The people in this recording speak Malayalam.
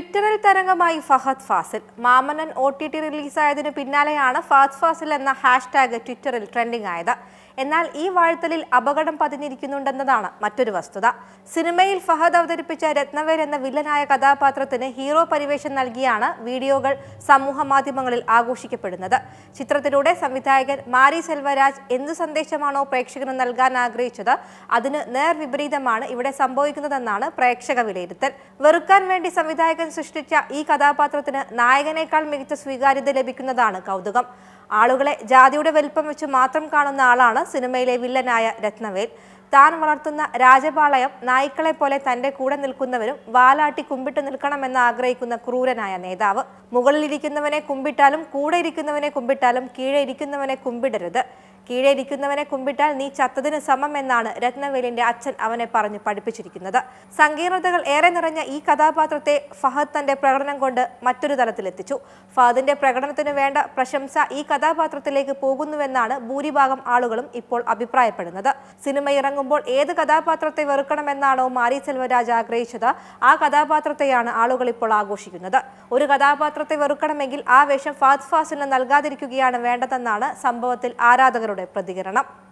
ട്വിറ്ററിൽ തരംഗമായി Fahadh Faasil Maamannan O T T റിലീസായതിനു പിന്നാലെയാണ് ഫഹദ് ഫാസിൽ എന്ന ഹാഷ്ടാഗ് ട്വിറ്ററിൽ ട്രെൻഡിംഗ് ആയത് എന്നാൽ ഈ വാഴ്ത്തലിൽ അപകടം പതിഞ്ഞിരിക്കുന്നുണ്ടെന്നതാണ് മറ്റൊരു വസ്തുത സിനിമയിൽ ഫഹദ് അവതരിപ്പിച്ച രത്നവേൽ എന്ന വില്ലനായ കഥാപാത്രത്തിന് ഹീറോ പരിവേഷം നൽകിയാണ് വീഡിയോകൾ സമൂഹ മാധ്യമങ്ങളിൽ ആഘോഷിക്കപ്പെടുന്നത് ചിത്രത്തിലൂടെ സംവിധായകൻ മാരി സെൽവരാജ് എന്ത് സന്ദേശമാണോ പ്രേക്ഷകന് നൽകാൻ ആഗ്രഹിച്ചത് അതിന് നേർവിപരീതമാണ് ഇവിടെ സംഭവിക്കുന്നതെന്നാണ് പ്രേക്ഷക വിലയിരുത്തൽ വെറുക്കാൻ വേണ്ടി സംവിധായകൻ സൃഷ്ടിച്ച ഈ കഥാപാത്രത്തിന് നായകനേക്കാൾ മികച്ച സ്വീകാര്യത ലഭിക്കുന്നതാണ് കൗതുകം ആളുകളെ ജാതിയുടെ വലിപ്പം വെച്ച് മാത്രം കാണുന്ന ആളാണ് സിനിമയിലെ വില്ലനായ രത്നവേൽ താൻ വളർത്തുന്ന രാജപാളയം നായ്ക്കളെ പോലെ തന്റെ കൂടെ നിൽക്കുന്നവരും വാലാട്ടി കുമ്പിട്ട് നിൽക്കണമെന്ന് ആഗ്രഹിക്കുന്ന ക്രൂരനായ നേതാവ് മുകളിലിരിക്കുന്നവനെ കുമ്പിട്ടാലും കൂടെ ഇരിക്കുന്നവനെ കുമ്പിട്ടാലും കീഴെ ഇരിക്കുന്നവനെ കുമ്പിടരുത് ഇരിക്കുന്നവനെ കുമ്പിട്ടാൽ നീ ചത്തതിന് സമം എന്നാണ് രത്നവേലിന്റെ അച്ഛൻ അവനെ പറഞ്ഞു പഠിപ്പിച്ചിരിക്കുന്നത് സങ്കീർണതകൾ ഏറെ നിറഞ്ഞ ഈ കഥാപാത്രത്തെ ഫഹദ് തന്റെ പ്രകടനം കൊണ്ട് മറ്റൊരു തലത്തിലെത്തിച്ചു ഫഹദിന്റെ പ്രകടനത്തിന് വേണ്ട പ്രശംസ ഈ കഥാപാത്രത്തിലേക്ക് പോകുന്നുവെന്നാണ് ഭൂരിഭാഗം ആളുകളും ഇപ്പോൾ അഭിപ്രായപ്പെടുന്നത് സിനിമ ഇറങ്ങുമ്പോൾ ഏത് കഥാപാത്രത്തെ വെറുക്കണമെന്നാണോ മാരി സെൽവരാജ് ആഗ്രഹിച്ചത് ആ കഥാപാത്രത്തെയാണ് ആളുകൾ ഇപ്പോൾ ആഘോഷിക്കുന്നത് ഒരു കഥാപാത്രത്തെ വെറുക്കണമെങ്കിൽ ആ വേഷം ഫാദ് ഫാസിന് നൽകാതിരിക്കുകയാണ് വേണ്ടതെന്നാണ് സംഭവത്തിൽ ആരാധകരുടെ പ്രതികരണം